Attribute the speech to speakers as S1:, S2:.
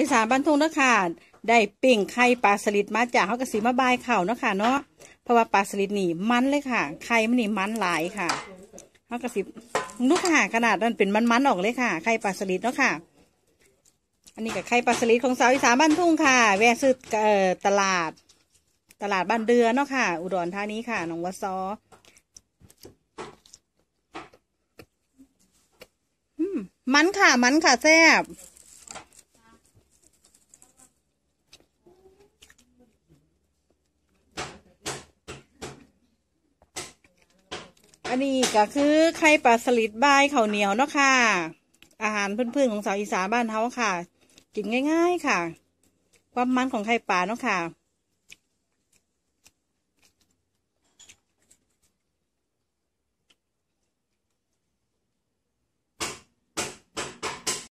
S1: อีสานบ้านทุ่งนะค่ะ ได้ปิ่งไข่ปลาสลิดมาจากเขากระสีมาบายเข่าเนาะค่ะ เนาะเพราะว่าปลาสลิดนี่ มันเลยค่ะ ไข่มันนี่มันหลายค่ะเขากระสีลูกค่ะ ขนาดนั้นเป็นมันๆออกเลยค่ะ ไข่ปลาสลิดเนาะค่ะ อันนี้กับไข่ปลาสลิดของสาวอีสานบ้านทุ่งค่ะ แวะซื้อตลาด ตลาดบ้านเดือเนาะค่ะ อุดรธานีค่ะหนองวัวซอมันค่ะ มันค่ะแซ่บนนี้ก็คือ ไข่ปลาสลิดใบข้าวเหนียวเนาะค่ะ อาหารพื้นๆของสาวอีสานบ้านเฮาค่ะ กินง่ายๆค่ะ ความมันของไข่ปลาเนาะค่ะ